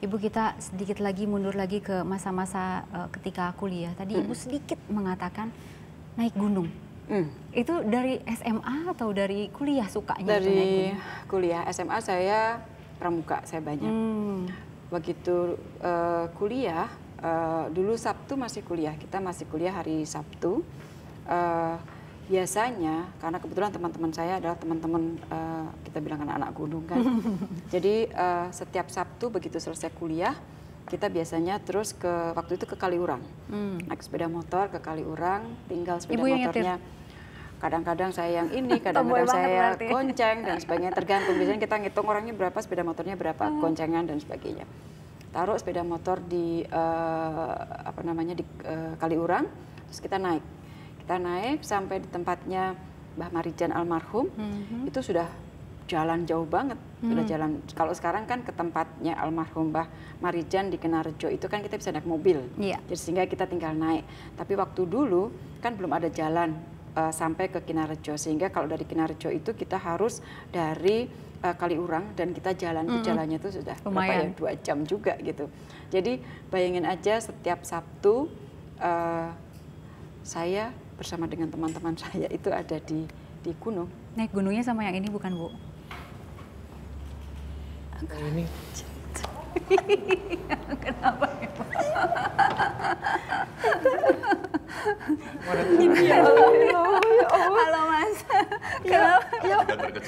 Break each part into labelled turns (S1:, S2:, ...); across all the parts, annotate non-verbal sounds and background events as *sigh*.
S1: Ibu kita sedikit lagi mundur lagi ke masa-masa uh, ketika kuliah. Tadi hmm. Ibu sedikit mengatakan naik gunung. Hmm. Itu dari SMA atau dari kuliah sukanya? Dari
S2: kuliah SMA saya pramuka saya banyak. Hmm. Begitu uh, kuliah uh, dulu Sabtu masih kuliah kita masih kuliah hari Sabtu. Uh, biasanya karena kebetulan teman-teman saya adalah teman-teman uh, kita bilang anak-anak gunung kan. *laughs* Jadi uh, setiap Sabtu begitu selesai kuliah kita biasanya terus ke waktu itu ke Kaliurang. Hmm. Naik sepeda motor ke Kaliurang, tinggal sepeda Ibu motornya. Kadang-kadang saya yang ini, *laughs* kadang-kadang saya berarti. gonceng dan sebagainya tergantung. Biasanya kita ngitung orangnya berapa, sepeda motornya berapa, hmm. goncengan dan sebagainya. Taruh sepeda motor di uh, apa namanya di uh, Kaliurang, terus kita naik kita naik sampai di tempatnya Mbah Marijan almarhum, hmm. itu sudah jalan jauh banget. Hmm. Sudah mhm. jalan. Kalau sekarang kan ke tempatnya almarhum Mbah Marijan di Kenarjo itu kan kita bisa naik mobil. Yeah. Jadi sehingga kita tinggal naik. Tapi waktu dulu kan belum ada jalan uh, sampai ke Kenarjo sehingga kalau dari Kenarjo itu kita harus dari uh, Kaliurang dan kita jalan mm -hmm. jalannya itu sudah ya? Lumayan. ya dua jam juga gitu jadi bayangin aja setiap Sabtu uh, saya bersama dengan teman-teman saya itu ada di di gunung.
S1: Naik gunungnya sama yang ini bukan, Bu? Yang ini. *laughs* Kenapa ya, Bu? Ini ya. ya Allah, Halo Mas. Ya, ya. Kenapa?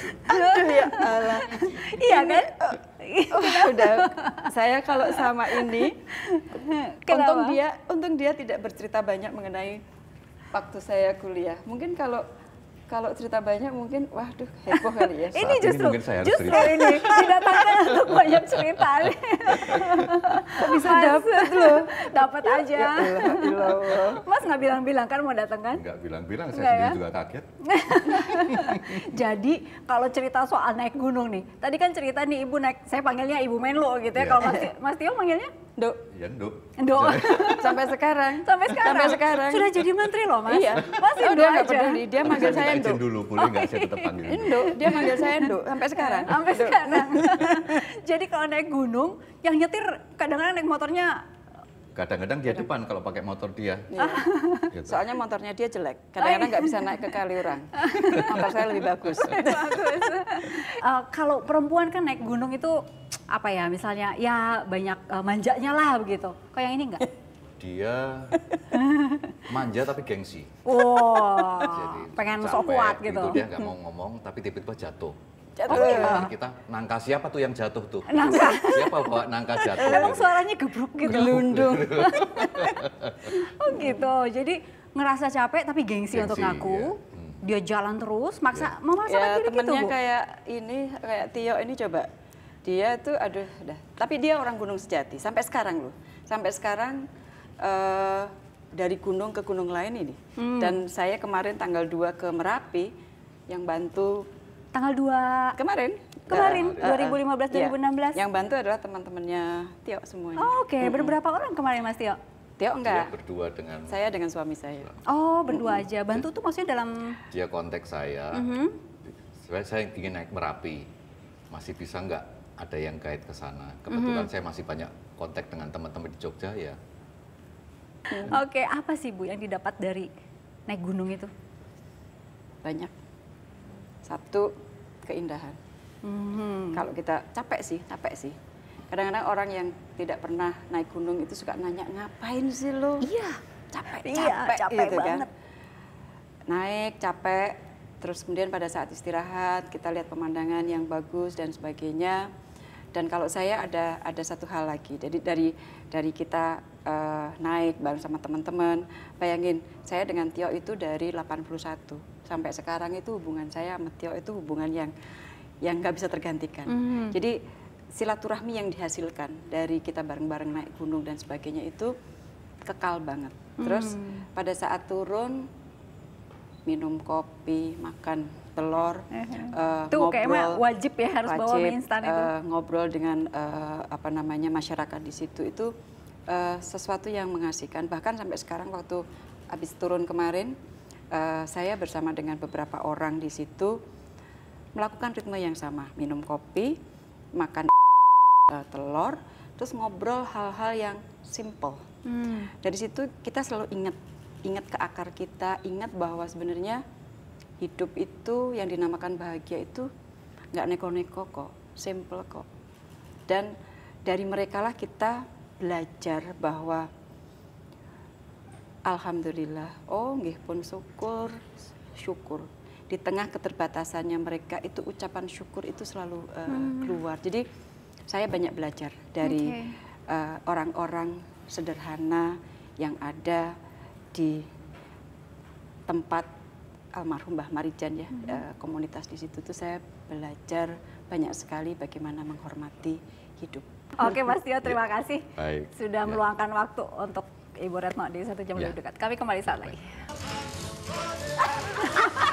S1: Aduh ya Allah. Iya kan? sudah oh, oh, saya kalau
S2: sama ini
S1: untung dia
S2: untung dia tidak bercerita banyak mengenai waktu saya kuliah. Mungkin kalau kalau cerita banyak mungkin waduh heboh kali
S1: ya. *laughs* ini justru ini justru cerita. ini didatangkan untuk banyak cerita. *laughs* Kok bisa dapat loh? Dapat ya aja. Mas nggak bilang-bilang kan mau datang kan? Nggak bilang-bilang, saya ya? sendiri ya? juga kaget. *laughs* Jadi kalau cerita soal naik gunung nih, tadi kan cerita nih ibu naik, saya panggilnya ibu Menlo gitu ya. Yeah. Kalau Mas, Mas Tio manggilnya? Dok. Iya, Dok. Do. Ya, *laughs* sampai sekarang. Sampai sekarang. Sampai sekarang. Sudah jadi menteri loh, Mas. Iya. Masih oh, Do aja. Peduli. Dia manggil saya Izin dulu, boleh oh, nggak oh, saya tetap panggil. Iya. Do. Dia manggil saya Do sampai iya. sekarang. Sampai Do. sekarang. *laughs* jadi kalau naik gunung, yang nyetir kadang-kadang naik motornya kadang-kadang dia depan kalau pakai motor dia. Iya. iya. Gitu. Soalnya motornya dia jelek. Oh, kadang-kadang nggak bisa naik ke Kaliurang. *laughs* Motor saya lebih bagus. bagus. uh, kalau perempuan kan naik gunung itu apa ya misalnya ya banyak uh, manjanya lah begitu. Kok yang ini enggak? *laughs* Dia manja tapi gengsi. wow Jadi, pengen sok kuat gitu. gitu. Dia nggak mau ngomong tapi tiba-tiba jatuh. Jatuh. Oh, iya. kita nangka siapa tuh yang jatuh tuh? Nangka. siapa bawa nangka jatuh? Emang gitu? suaranya gebruk gitu. Gelundung. *laughs* oh gitu. Jadi ngerasa capek tapi gengsi, gengsi untuk ngaku. Iya hmm. dia jalan terus, maksa, ya. memaksa ya, diri gitu, Bu. kayak
S2: ini, kayak Tio ini coba dia tuh aduh dah. Tapi dia orang Gunung Sejati sampai sekarang loh. Sampai sekarang uh, dari gunung ke gunung lain ini. Hmm. Dan saya kemarin tanggal 2 ke Merapi yang bantu
S1: tanggal 2 kemarin kemarin uh, 2015 uh, 2016 yang bantu
S2: adalah teman-temannya
S1: Tio semuanya. Oh, Oke, okay. hmm. berapa orang kemarin Mas Tio? Tio enggak. Dia berdua dengan saya dengan suami saya. Oh, berdua mm-hmm. aja. Bantu tuh maksudnya dalam dia kontak saya. Mm-hmm. saya ingin naik Merapi. Masih bisa enggak? ada yang kait ke sana. Kebetulan mm -hmm. saya masih banyak kontak dengan teman-teman di Jogja ya. Hmm. Oke, okay, apa sih Bu yang didapat dari naik gunung itu? Banyak. Satu,
S2: keindahan. Mm hmm. Kalau kita capek sih, capek sih. Kadang-kadang orang yang tidak pernah naik gunung itu suka nanya, ngapain sih lo? Iya. Capek, capek, iya, capek gitu kan. banget. Kan? Naik, capek, terus kemudian pada saat istirahat kita lihat pemandangan yang bagus dan sebagainya dan kalau saya ada ada satu hal lagi. Jadi dari dari kita uh, naik bareng sama teman-teman, bayangin saya dengan Tio itu dari 81 sampai sekarang itu hubungan saya sama Tio itu hubungan yang yang nggak bisa tergantikan. Mm -hmm. Jadi silaturahmi yang dihasilkan dari kita bareng-bareng naik gunung dan sebagainya itu kekal banget. Terus hmm. pada saat turun minum kopi, makan telur, uh -huh. uh, ngobrol kayaknya wajib ya harus wajib, bawa mie itu. Uh, ngobrol dengan uh, apa namanya masyarakat di situ itu uh, sesuatu yang mengasihkan. Bahkan sampai sekarang waktu habis turun kemarin, uh, saya bersama dengan beberapa orang di situ melakukan ritme yang sama, minum kopi, makan uh, telur, terus ngobrol hal-hal yang simple. Hmm. Dari situ kita selalu ingat ingat ke akar kita, ingat bahwa sebenarnya hidup itu yang dinamakan bahagia itu nggak neko-neko kok, simple kok. Dan dari merekalah kita belajar bahwa Alhamdulillah, oh nggih pun syukur, syukur. Di tengah keterbatasannya mereka itu ucapan syukur itu selalu uh, hmm. keluar. Jadi saya banyak belajar dari eh, orang-orang okay. uh, orang -orang sederhana yang ada di tempat almarhum Mbah Marijan ya, hmm. Eh, komunitas di situ tuh saya belajar banyak sekali bagaimana menghormati hidup. Oke Mas Tio, terima ya. kasih
S1: Baik. sudah ya. meluangkan waktu untuk Ibu Retno di satu jam ya. lebih dekat. Kami kembali saat Baik. lagi. *laughs*